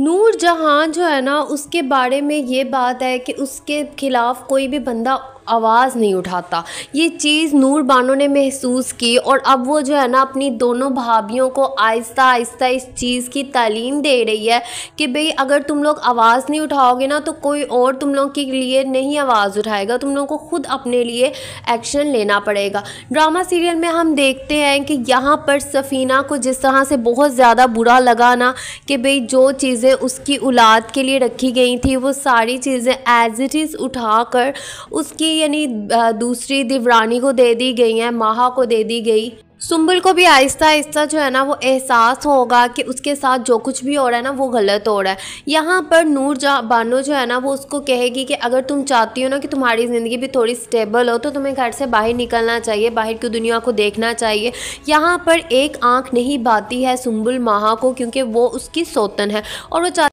नूर जहाँ जो है ना उसके बारे में ये बात है कि उसके ख़िलाफ़ कोई भी बंदा आवाज़ नहीं उठाता ये चीज़ नूर बानो ने महसूस की और अब वो जो है ना अपनी दोनों भाभीियों को आहिस्ता आहिस्ता इस चीज़ की तालीम दे रही है कि भाई अगर तुम लोग आवाज़ नहीं उठाओगे ना तो कोई और तुम लोग के लिए नहीं आवाज़ उठाएगा तुम लोगों को खुद अपने लिए एक्शन लेना पड़ेगा ड्रामा सीरियल में हम देखते हैं कि यहाँ पर सफ़ीना को जिस तरह से बहुत ज़्यादा बुरा लगा ना कि भाई जो चीज़ें उसकी औलाद के लिए रखी गई थी वो सारी चीज़ें एज इट इज़ उठा कर उसकी यानी दूसरी दिवरानी को दे दी गई है माहा को दे दी गई सुम्बुल को भी आहिस्ता आहिस्ता जो है ना वो एहसास होगा कि उसके साथ जो कुछ भी हो रहा है ना वो गलत हो रहा है यहाँ पर नूर जा बानो जो है ना वो उसको कहेगी कि अगर तुम चाहती हो ना कि तुम्हारी ज़िंदगी भी थोड़ी स्टेबल हो तो तुम्हें घर से बाहर निकलना चाहिए बाहर की दुनिया को देखना चाहिए यहाँ पर एक आँख नहीं भाती है सुम्बुल माहा को क्योंकि वो उसकी सौतन है और वो